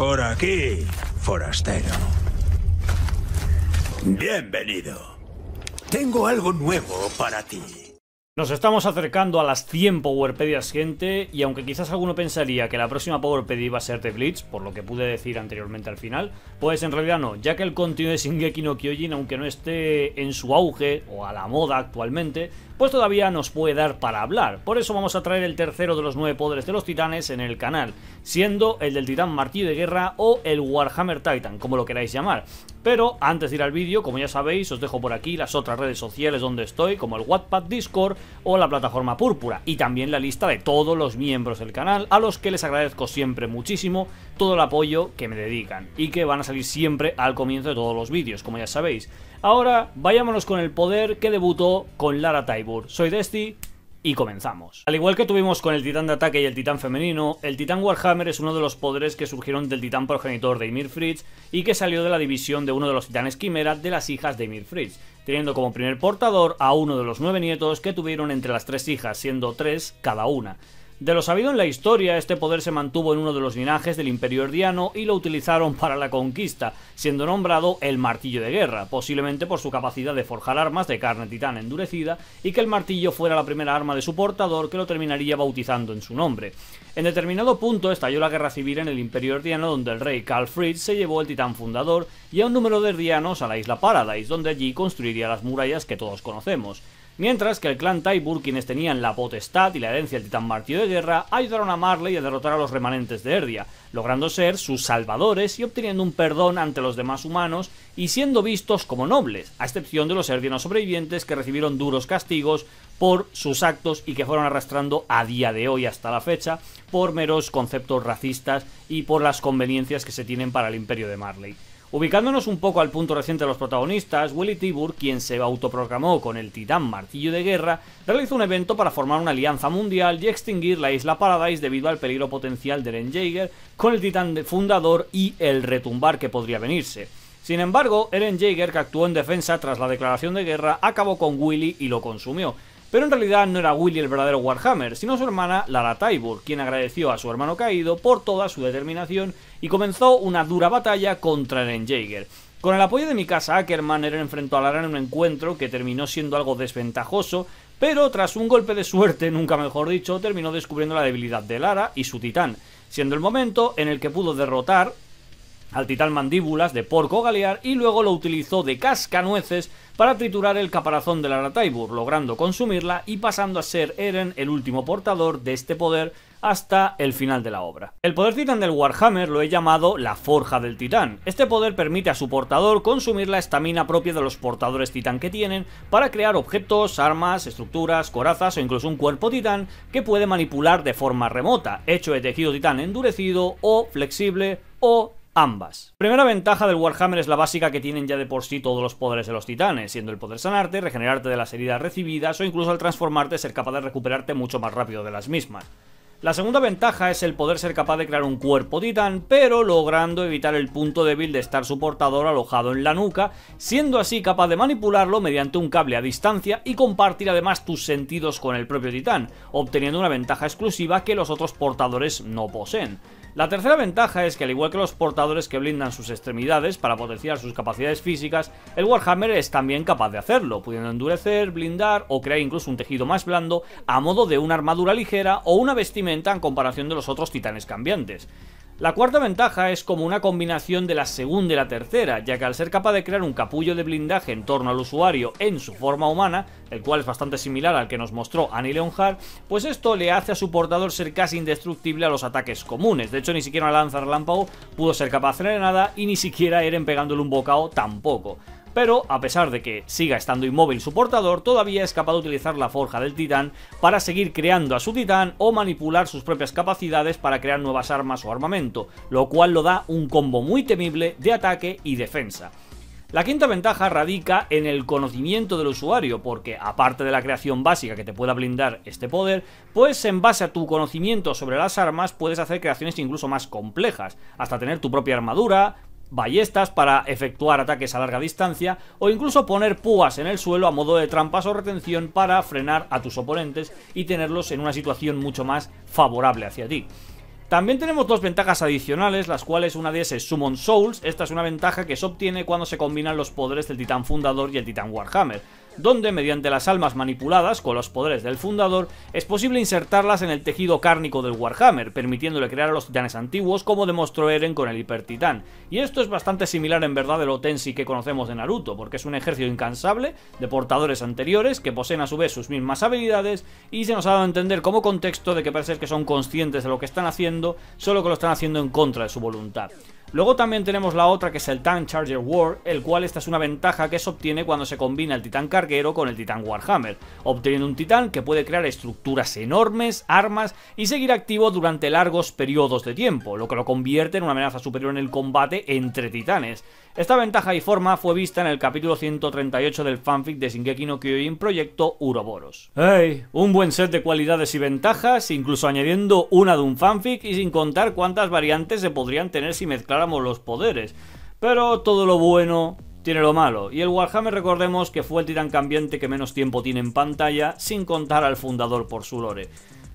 Por aquí, forastero. Bienvenido. Tengo algo nuevo para ti. Nos estamos acercando a las 100 Powerpedias, gente, y aunque quizás alguno pensaría que la próxima Powerpedia iba a ser de Blitz, por lo que pude decir anteriormente al final, pues en realidad no, ya que el contenido de Shingeki no Kyojin, aunque no esté en su auge o a la moda actualmente, pues todavía nos puede dar para hablar. Por eso vamos a traer el tercero de los nueve poderes de los titanes en el canal, siendo el del titán martillo de guerra o el Warhammer Titan, como lo queráis llamar. Pero antes de ir al vídeo, como ya sabéis, os dejo por aquí las otras redes sociales donde estoy, como el Wattpad Discord o la plataforma Púrpura, y también la lista de todos los miembros del canal, a los que les agradezco siempre muchísimo todo el apoyo que me dedican, y que van a salir siempre al comienzo de todos los vídeos, como ya sabéis. Ahora, vayámonos con el poder que debutó con Lara Taibur. Soy Desti, y comenzamos. Al igual que tuvimos con el titán de ataque y el titán femenino, el titán Warhammer es uno de los poderes que surgieron del titán progenitor de Ymir Fritz y que salió de la división de uno de los titanes quimera de las hijas de Ymir Fritz, teniendo como primer portador a uno de los nueve nietos que tuvieron entre las tres hijas, siendo tres cada una. De lo sabido en la historia, este poder se mantuvo en uno de los linajes del Imperio Erdiano y lo utilizaron para la conquista, siendo nombrado el Martillo de Guerra, posiblemente por su capacidad de forjar armas de carne titán endurecida y que el martillo fuera la primera arma de su portador que lo terminaría bautizando en su nombre. En determinado punto estalló la guerra civil en el Imperio Erdiano donde el rey Carl se llevó el titán fundador y a un número de herdianos a la isla Paradise, donde allí construiría las murallas que todos conocemos mientras que el clan Taibur, quienes tenían la potestad y la herencia del titán martillo de guerra, ayudaron a Marley a derrotar a los remanentes de Erdia, logrando ser sus salvadores y obteniendo un perdón ante los demás humanos y siendo vistos como nobles, a excepción de los erdianos sobrevivientes que recibieron duros castigos por sus actos y que fueron arrastrando a día de hoy hasta la fecha por meros conceptos racistas y por las conveniencias que se tienen para el imperio de Marley. Ubicándonos un poco al punto reciente de los protagonistas, Willy Tibur, quien se autoprogramó con el titán martillo de guerra, realizó un evento para formar una alianza mundial y extinguir la isla Paradise debido al peligro potencial de Eren Jaeger con el titán fundador y el retumbar que podría venirse. Sin embargo, Eren Jaeger, que actuó en defensa tras la declaración de guerra, acabó con Willy y lo consumió, pero en realidad no era Willy el verdadero Warhammer, sino su hermana Lara Tybur, quien agradeció a su hermano caído por toda su determinación y comenzó una dura batalla contra el Jaeger. Con el apoyo de mi casa Ackerman, enfrentó a Lara en un encuentro que terminó siendo algo desventajoso, pero tras un golpe de suerte, nunca mejor dicho, terminó descubriendo la debilidad de Lara y su titán, siendo el momento en el que pudo derrotar al titán mandíbulas de porco galear y luego lo utilizó de cascanueces para triturar el caparazón de la Rataibur, logrando consumirla y pasando a ser Eren el último portador de este poder hasta el final de la obra. El poder titán del Warhammer lo he llamado la forja del titán. Este poder permite a su portador consumir la estamina propia de los portadores titán que tienen para crear objetos, armas, estructuras, corazas o incluso un cuerpo titán que puede manipular de forma remota, hecho de tejido titán endurecido o flexible o ambas. Primera ventaja del Warhammer es la básica que tienen ya de por sí todos los poderes de los titanes, siendo el poder sanarte, regenerarte de las heridas recibidas o incluso al transformarte ser capaz de recuperarte mucho más rápido de las mismas. La segunda ventaja es el poder ser capaz de crear un cuerpo titán, pero logrando evitar el punto débil de estar su portador alojado en la nuca, siendo así capaz de manipularlo mediante un cable a distancia y compartir además tus sentidos con el propio titán, obteniendo una ventaja exclusiva que los otros portadores no poseen. La tercera ventaja es que al igual que los portadores que blindan sus extremidades para potenciar sus capacidades físicas, el Warhammer es también capaz de hacerlo, pudiendo endurecer, blindar o crear incluso un tejido más blando a modo de una armadura ligera o una vestimenta en comparación de los otros titanes cambiantes. La cuarta ventaja es como una combinación de la segunda y la tercera, ya que al ser capaz de crear un capullo de blindaje en torno al usuario en su forma humana, el cual es bastante similar al que nos mostró Annie Leonhard, pues esto le hace a su portador ser casi indestructible a los ataques comunes. De hecho, ni siquiera una lanza relámpago pudo ser capaz de hacer nada y ni siquiera Eren pegándole un bocado tampoco pero a pesar de que siga estando inmóvil su portador, todavía es capaz de utilizar la forja del titán para seguir creando a su titán o manipular sus propias capacidades para crear nuevas armas o armamento, lo cual lo da un combo muy temible de ataque y defensa. La quinta ventaja radica en el conocimiento del usuario, porque aparte de la creación básica que te pueda blindar este poder, pues en base a tu conocimiento sobre las armas puedes hacer creaciones incluso más complejas, hasta tener tu propia armadura, ballestas para efectuar ataques a larga distancia o incluso poner púas en el suelo a modo de trampas o retención para frenar a tus oponentes y tenerlos en una situación mucho más favorable hacia ti. También tenemos dos ventajas adicionales, las cuales una de esas es Summon Souls, esta es una ventaja que se obtiene cuando se combinan los poderes del Titán Fundador y el Titán Warhammer donde mediante las almas manipuladas con los poderes del fundador es posible insertarlas en el tejido cárnico del Warhammer, permitiéndole crear a los titanes antiguos como demostró Eren con el hipertitán. Y esto es bastante similar en verdad al Otensi que conocemos de Naruto, porque es un ejército incansable de portadores anteriores que poseen a su vez sus mismas habilidades y se nos ha dado a entender como contexto de que parece que son conscientes de lo que están haciendo, solo que lo están haciendo en contra de su voluntad. Luego también tenemos la otra que es el Tank Charger War, el cual esta es una ventaja que se obtiene cuando se combina el titán carguero con el titán Warhammer, obteniendo un titán que puede crear estructuras enormes, armas y seguir activo durante largos periodos de tiempo, lo que lo convierte en una amenaza superior en el combate entre titanes. Esta ventaja y forma fue vista en el capítulo 138 del fanfic de Shingeki no Kyojin Proyecto Uroboros. ¡Ey! Un buen set de cualidades y ventajas, incluso añadiendo una de un fanfic y sin contar cuántas variantes se podrían tener si mezclar los poderes. Pero todo lo bueno tiene lo malo. Y el Warhammer recordemos que fue el titán cambiante que menos tiempo tiene en pantalla, sin contar al fundador por su lore.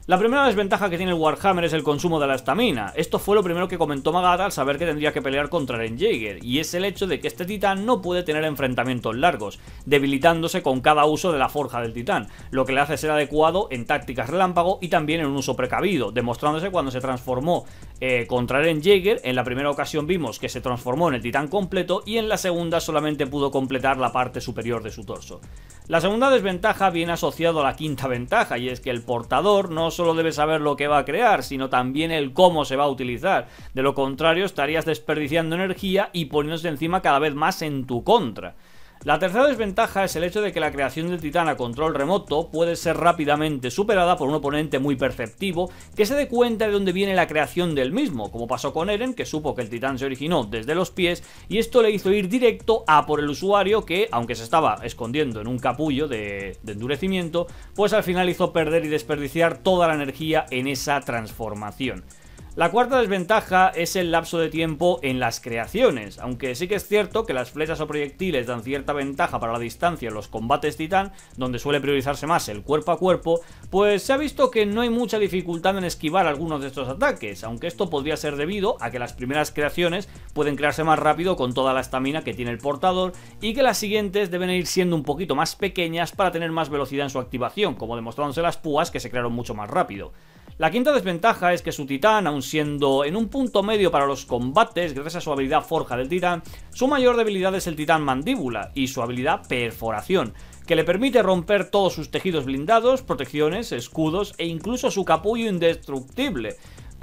La primera desventaja que tiene el Warhammer es el consumo de la estamina. Esto fue lo primero que comentó Magata al saber que tendría que pelear contra Eren Jaeger, y es el hecho de que este titán no puede tener enfrentamientos largos, debilitándose con cada uso de la forja del titán, lo que le hace ser adecuado en tácticas relámpago y también en un uso precavido, demostrándose cuando se transformó eh, contra Eren Jaeger, en la primera ocasión vimos que se transformó en el titán completo y en la segunda solamente pudo completar la parte superior de su torso. La segunda desventaja viene asociado a la quinta ventaja, y es que el portador no solo debes saber lo que va a crear, sino también el cómo se va a utilizar. De lo contrario, estarías desperdiciando energía y poniéndose encima cada vez más en tu contra. La tercera desventaja es el hecho de que la creación del titán a control remoto puede ser rápidamente superada por un oponente muy perceptivo que se dé cuenta de dónde viene la creación del mismo, como pasó con Eren, que supo que el titán se originó desde los pies y esto le hizo ir directo a por el usuario que, aunque se estaba escondiendo en un capullo de, endurecimiento, pues al final hizo perder y desperdiciar toda la energía en esa transformación. La cuarta desventaja es el lapso de tiempo en las creaciones, aunque sí que es cierto que las flechas o proyectiles dan cierta ventaja para la distancia en los combates titán, donde suele priorizarse más el cuerpo a cuerpo, pues se ha visto que no hay mucha dificultad en esquivar algunos de estos ataques, aunque esto podría ser debido a que las primeras creaciones pueden crearse más rápido con toda la estamina que tiene el portador y que las siguientes deben ir siendo un poquito más pequeñas para tener más velocidad en su activación, como demostrándose las púas que se crearon mucho más rápido. La quinta desventaja es que su titán, aun siendo en un punto medio para los combates, gracias a su habilidad forja del titán, su mayor debilidad es el titán mandíbula y su habilidad perforación, que le permite romper todos sus tejidos blindados, protecciones, escudos e incluso su capullo indestructible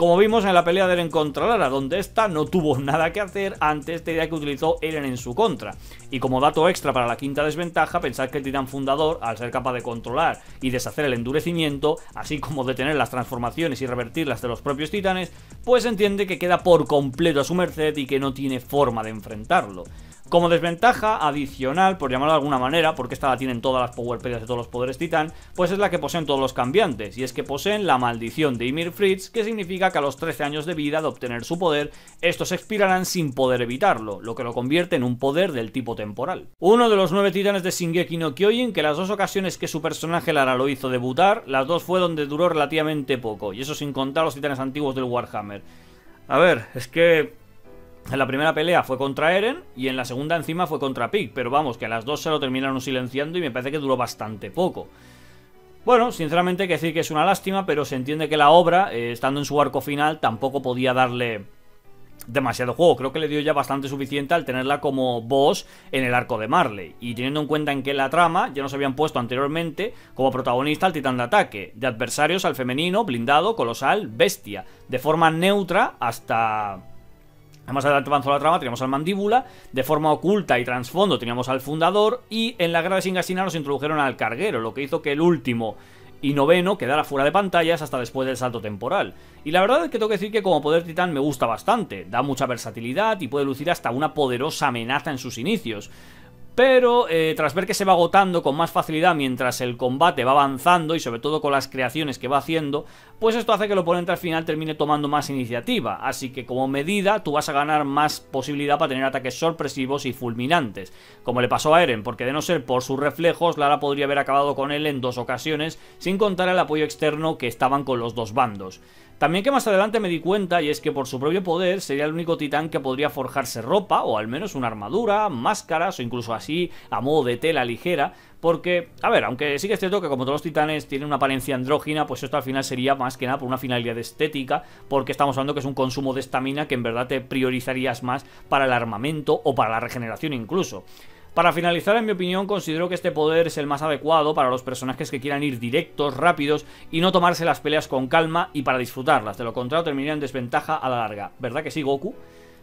como vimos en la pelea de Eren contra Lara, donde esta no tuvo nada que hacer ante esta idea que utilizó Eren en su contra. Y como dato extra para la quinta desventaja, pensar que el titán fundador, al ser capaz de controlar y deshacer el endurecimiento, así como detener las transformaciones y revertirlas de los propios titanes, pues entiende que queda por completo a su merced y que no tiene forma de enfrentarlo. Como desventaja adicional, por llamarlo de alguna manera, porque esta la tienen todas las Powerpedias de todos los poderes titán, pues es la que poseen todos los cambiantes, y es que poseen la maldición de Ymir Fritz, que significa que a los 13 años de vida de obtener su poder, estos expirarán sin poder evitarlo, lo que lo convierte en un poder del tipo temporal. Uno de los nueve titanes de Shingeki no Kyojin, que las dos ocasiones que su personaje Lara lo hizo debutar, las dos fue donde duró relativamente poco, y eso sin contar los titanes antiguos del Warhammer. A ver, es que en la primera pelea fue contra Eren y en la segunda encima fue contra Pig, pero vamos, que a las dos se lo terminaron silenciando y me parece que duró bastante poco. Bueno, sinceramente hay que decir que es una lástima, pero se entiende que la obra, eh, estando en su arco final, tampoco podía darle demasiado juego. Creo que le dio ya bastante suficiente al tenerla como boss en el arco de Marley. Y teniendo en cuenta en que la trama ya nos habían puesto anteriormente como protagonista al titán de ataque, de adversarios al femenino, blindado, colosal, bestia, de forma neutra hasta Además ah, adelante avanzó la trama, teníamos al mandíbula, de forma oculta y trasfondo teníamos al fundador y en la guerra de Singasina nos introdujeron al carguero, lo que hizo que el último y noveno quedara fuera de pantallas hasta después del salto temporal. Y la verdad es que tengo que decir que como poder titán me gusta bastante, da mucha versatilidad y puede lucir hasta una poderosa amenaza en sus inicios. Pero eh, tras ver que se va agotando con más facilidad mientras el combate va avanzando y sobre todo con las creaciones que va haciendo, pues esto hace que el oponente al final termine tomando más iniciativa. Así que como medida tú vas a ganar más posibilidad para tener ataques sorpresivos y fulminantes, como le pasó a Eren, porque de no ser por sus reflejos, Lara podría haber acabado con él en dos ocasiones, sin contar el apoyo externo que estaban con los dos bandos. También que más adelante me di cuenta y es que por su propio poder sería el único titán que podría forjarse ropa o al menos una armadura, máscaras o incluso así a modo de tela ligera porque, a ver, aunque sí que es cierto que como todos los titanes tienen una apariencia andrógina, pues esto al final sería más que nada por una finalidad estética, porque estamos hablando que es un consumo de estamina que en verdad te priorizarías más para el armamento o para la regeneración incluso. Para finalizar, en mi opinión, considero que este poder es el más adecuado para los personajes que quieran ir directos, rápidos y no tomarse las peleas con calma y para disfrutarlas. De lo contrario, terminarían en desventaja a la larga. ¿Verdad que sí, Goku?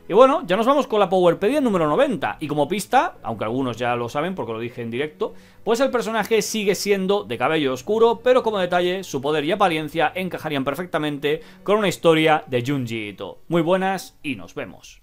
Y bueno, ya nos vamos con la Powerpedia número 90. Y como pista, aunque algunos ya lo saben porque lo dije en directo, pues el personaje sigue siendo de cabello oscuro, pero como detalle, su poder y apariencia encajarían perfectamente con una historia de Junji Ito. Muy buenas y nos vemos.